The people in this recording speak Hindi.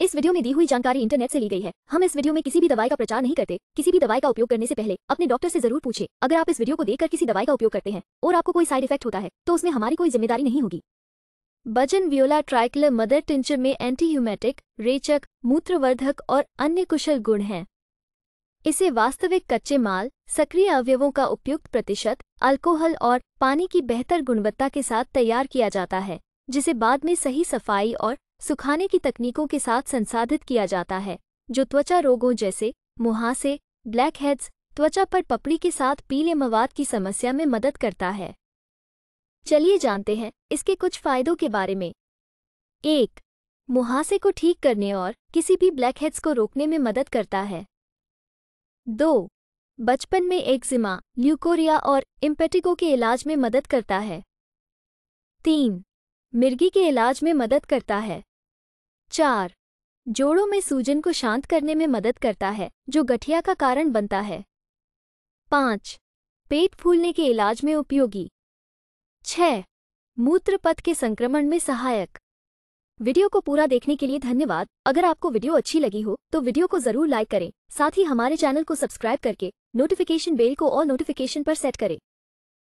इस वीडियो में दी हुई जानकारी इंटरनेट से ली गई है हम इस वीडियो में किसी भी दवाई का प्रचार नहीं करते किसी भी दवाई का उपयोग करने से पहले अपने डॉक्टर से जरूर पूछे अगर आप इस वीडियो को देखकर किसी दवाई का उपयोग करते हैं और आपको कोई साइड इफेक्ट होता है तो उसमें हमारी कोई जिम्मेदारी नहीं होगी बजन व्योला ट्राइक्लर मदर टिंचर में एंटी ह्यूमेटिक रेचक मूत्रवर्धक और अन्य कुशल गुण हैं इसे वास्तविक कच्चे माल सक्रिय अवयवों का उपयुक्त प्रतिशत अल्कोहल और पानी की बेहतर गुणवत्ता के साथ तैयार किया जाता है जिसे बाद में सही सफाई और सुखाने की तकनीकों के साथ संसाधित किया जाता है जो त्वचा रोगों जैसे मुहासे ब्लैक हेड्स त्वचा पर पपड़ी के साथ पीले मवाद की समस्या में मदद करता है चलिए जानते हैं इसके कुछ फायदों के बारे में एक मुहासे को ठीक करने और किसी भी ब्लैक हेड्स को रोकने में मदद करता है दो बचपन में एक्जिमा ल्यूकोरिया और इम्पेटिको के इलाज में मदद करता है तीन मिर्गी के इलाज में मदद करता है चार जोड़ों में सूजन को शांत करने में मदद करता है जो गठिया का कारण बनता है पाँच पेट फूलने के इलाज में उपयोगी छः मूत्रपथ के संक्रमण में सहायक वीडियो को पूरा देखने के लिए धन्यवाद अगर आपको वीडियो अच्छी लगी हो तो वीडियो को जरूर लाइक करें साथ ही हमारे चैनल को सब्सक्राइब करके नोटिफिकेशन बेल को और नोटिफिकेशन पर सेट करें